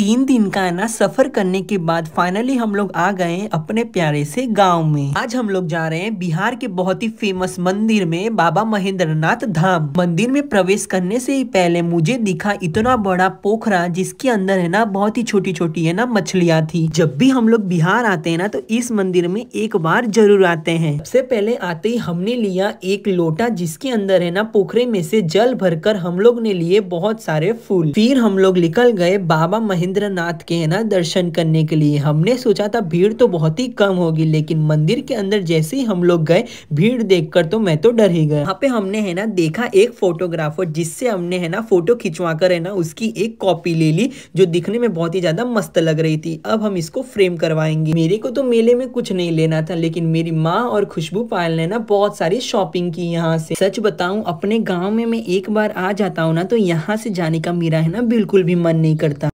तीन दिन का है ना सफर करने के बाद फाइनली हम लोग आ गए अपने प्यारे से गांव में आज हम लोग जा रहे हैं बिहार के बहुत ही फेमस मंदिर में बाबा महेंद्रनाथ धाम मंदिर में प्रवेश करने से ही पहले मुझे दिखा इतना बड़ा पोखरा जिसके अंदर है ना बहुत ही छोटी छोटी है ना मछलियाँ थी जब भी हम लोग बिहार आते है ना तो इस मंदिर में एक बार जरूर आते हैं सबसे पहले आते ही हमने लिया एक लोटा जिसके अंदर है ना पोखरे में से जल भरकर हम लोग ने लिए बहुत सारे फूल फिर हम लोग निकल गए बाबा महेंद्र नाथ के है ना दर्शन करने के लिए हमने सोचा था भीड़ तो बहुत ही कम होगी लेकिन मंदिर के अंदर जैसे ही हम लोग गए भीड़ देखकर तो मैं तो डर ही गया यहाँ पे हमने है ना देखा एक फोटोग्राफर जिससे हमने है ना फोटो खिंचवा कर है ना उसकी एक कॉपी ले ली जो दिखने में बहुत ही ज्यादा मस्त लग रही थी अब हम इसको फ्रेम करवाएंगे मेरे को तो मेले में कुछ नहीं लेना था लेकिन मेरी माँ और खुशबू पायल ने ना बहुत सारी शॉपिंग की यहाँ से सच बताऊ अपने गाँव में मैं एक बार आ जाता हूँ ना तो यहाँ से जाने का मेरा है ना बिल्कुल भी मन नहीं करता